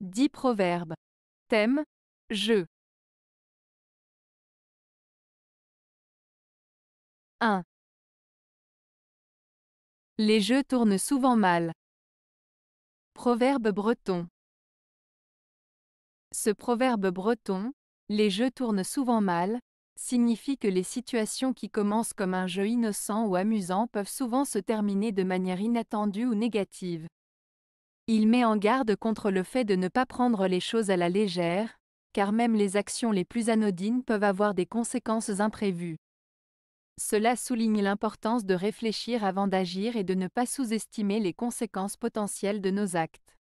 10 proverbes. Thème Jeu. 1. Les jeux tournent souvent mal. Proverbe breton. Ce proverbe breton, les jeux tournent souvent mal, signifie que les situations qui commencent comme un jeu innocent ou amusant peuvent souvent se terminer de manière inattendue ou négative. Il met en garde contre le fait de ne pas prendre les choses à la légère, car même les actions les plus anodines peuvent avoir des conséquences imprévues. Cela souligne l'importance de réfléchir avant d'agir et de ne pas sous-estimer les conséquences potentielles de nos actes.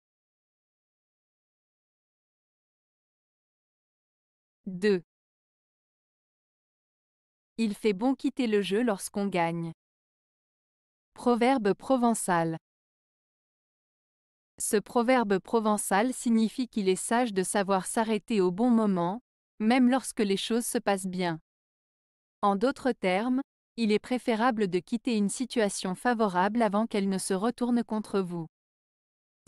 2. Il fait bon quitter le jeu lorsqu'on gagne. Proverbe provençal. Ce proverbe provençal signifie qu'il est sage de savoir s'arrêter au bon moment, même lorsque les choses se passent bien. En d'autres termes, il est préférable de quitter une situation favorable avant qu'elle ne se retourne contre vous.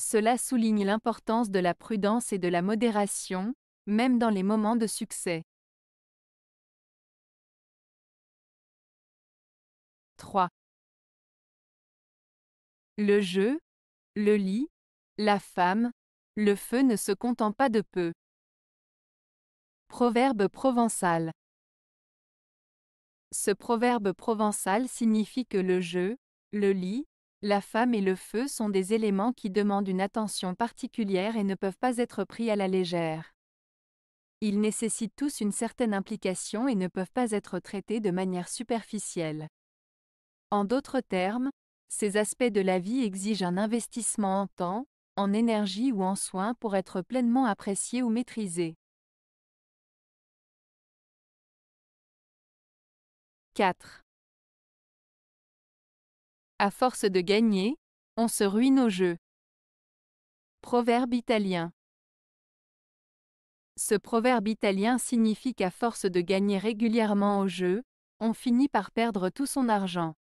Cela souligne l'importance de la prudence et de la modération, même dans les moments de succès. 3. Le jeu, le lit, la femme, le feu ne se content pas de peu. Proverbe provençal. Ce proverbe provençal signifie que le jeu, le lit, la femme et le feu sont des éléments qui demandent une attention particulière et ne peuvent pas être pris à la légère. Ils nécessitent tous une certaine implication et ne peuvent pas être traités de manière superficielle. En d'autres termes, ces aspects de la vie exigent un investissement en temps, en énergie ou en soins pour être pleinement apprécié ou maîtrisé. 4. À force de gagner, on se ruine au jeu. Proverbe italien. Ce proverbe italien signifie qu'à force de gagner régulièrement au jeu, on finit par perdre tout son argent.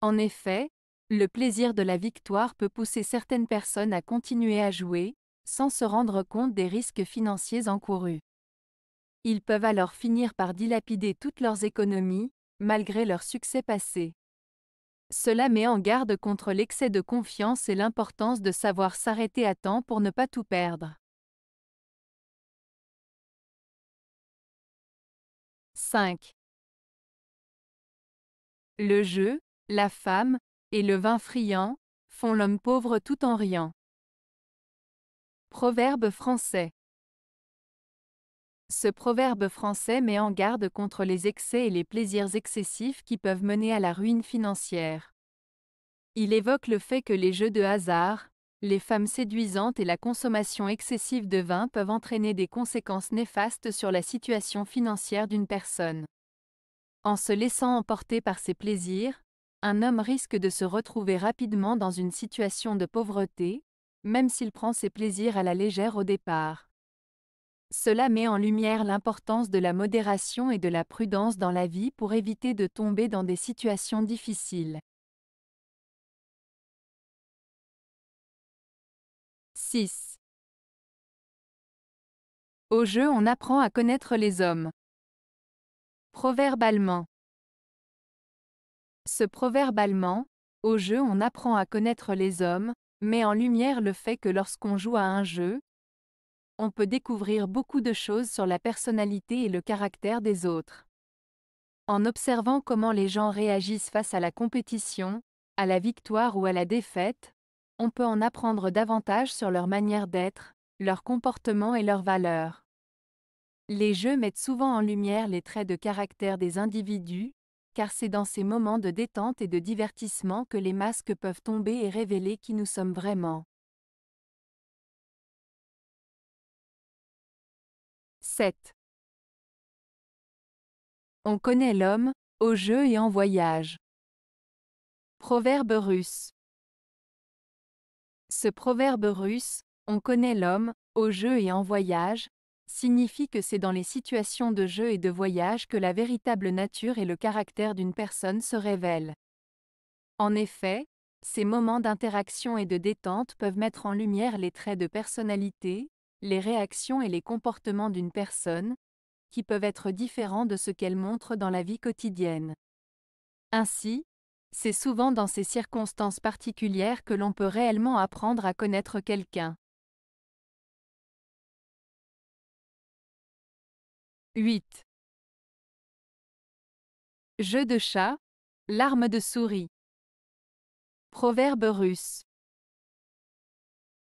En effet, le plaisir de la victoire peut pousser certaines personnes à continuer à jouer, sans se rendre compte des risques financiers encourus. Ils peuvent alors finir par dilapider toutes leurs économies, malgré leur succès passé. Cela met en garde contre l'excès de confiance et l'importance de savoir s'arrêter à temps pour ne pas tout perdre. 5. Le jeu, la femme, et le vin friand, font l'homme pauvre tout en riant. Proverbe français Ce proverbe français met en garde contre les excès et les plaisirs excessifs qui peuvent mener à la ruine financière. Il évoque le fait que les jeux de hasard, les femmes séduisantes et la consommation excessive de vin peuvent entraîner des conséquences néfastes sur la situation financière d'une personne. En se laissant emporter par ses plaisirs, un homme risque de se retrouver rapidement dans une situation de pauvreté, même s'il prend ses plaisirs à la légère au départ. Cela met en lumière l'importance de la modération et de la prudence dans la vie pour éviter de tomber dans des situations difficiles. 6. Au jeu on apprend à connaître les hommes. Proverbe allemand. Ce proverbe allemand, au jeu on apprend à connaître les hommes, met en lumière le fait que lorsqu'on joue à un jeu, on peut découvrir beaucoup de choses sur la personnalité et le caractère des autres. En observant comment les gens réagissent face à la compétition, à la victoire ou à la défaite, on peut en apprendre davantage sur leur manière d'être, leur comportement et leurs valeurs. Les jeux mettent souvent en lumière les traits de caractère des individus, car c'est dans ces moments de détente et de divertissement que les masques peuvent tomber et révéler qui nous sommes vraiment. 7. On connaît l'homme, au jeu et en voyage. Proverbe russe. Ce proverbe russe, on connaît l'homme, au jeu et en voyage, signifie que c'est dans les situations de jeu et de voyage que la véritable nature et le caractère d'une personne se révèlent. En effet, ces moments d'interaction et de détente peuvent mettre en lumière les traits de personnalité, les réactions et les comportements d'une personne, qui peuvent être différents de ce qu'elle montre dans la vie quotidienne. Ainsi, c'est souvent dans ces circonstances particulières que l'on peut réellement apprendre à connaître quelqu'un. 8. Jeu de chat, larme de souris. Proverbe russe.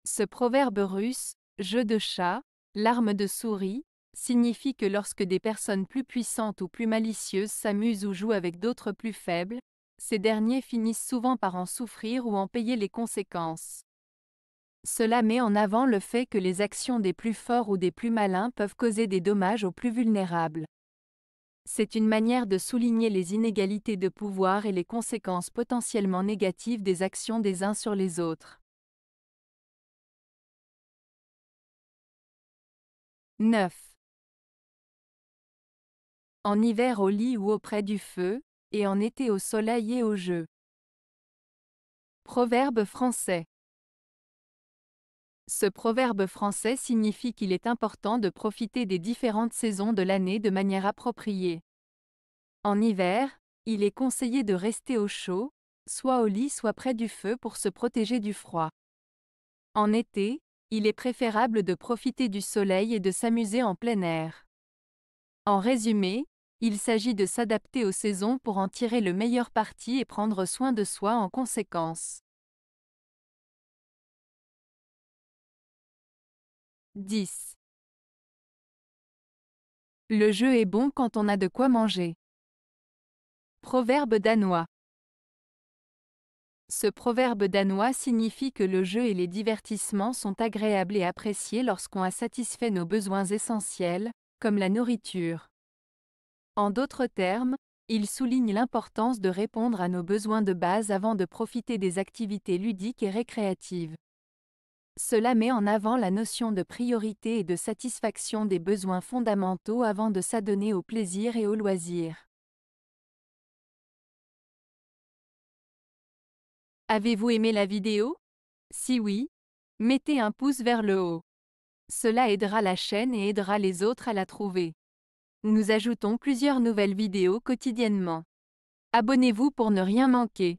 Ce proverbe russe, jeu de chat, larme de souris, signifie que lorsque des personnes plus puissantes ou plus malicieuses s'amusent ou jouent avec d'autres plus faibles, ces derniers finissent souvent par en souffrir ou en payer les conséquences. Cela met en avant le fait que les actions des plus forts ou des plus malins peuvent causer des dommages aux plus vulnérables. C'est une manière de souligner les inégalités de pouvoir et les conséquences potentiellement négatives des actions des uns sur les autres. 9. En hiver au lit ou auprès du feu, et en été au soleil et au jeu. Proverbe français. Ce proverbe français signifie qu'il est important de profiter des différentes saisons de l'année de manière appropriée. En hiver, il est conseillé de rester au chaud, soit au lit soit près du feu pour se protéger du froid. En été, il est préférable de profiter du soleil et de s'amuser en plein air. En résumé, il s'agit de s'adapter aux saisons pour en tirer le meilleur parti et prendre soin de soi en conséquence. 10. Le jeu est bon quand on a de quoi manger. Proverbe danois. Ce proverbe danois signifie que le jeu et les divertissements sont agréables et appréciés lorsqu'on a satisfait nos besoins essentiels, comme la nourriture. En d'autres termes, il souligne l'importance de répondre à nos besoins de base avant de profiter des activités ludiques et récréatives. Cela met en avant la notion de priorité et de satisfaction des besoins fondamentaux avant de s'adonner au plaisir et au loisir. Avez-vous aimé la vidéo Si oui, mettez un pouce vers le haut. Cela aidera la chaîne et aidera les autres à la trouver. Nous ajoutons plusieurs nouvelles vidéos quotidiennement. Abonnez-vous pour ne rien manquer.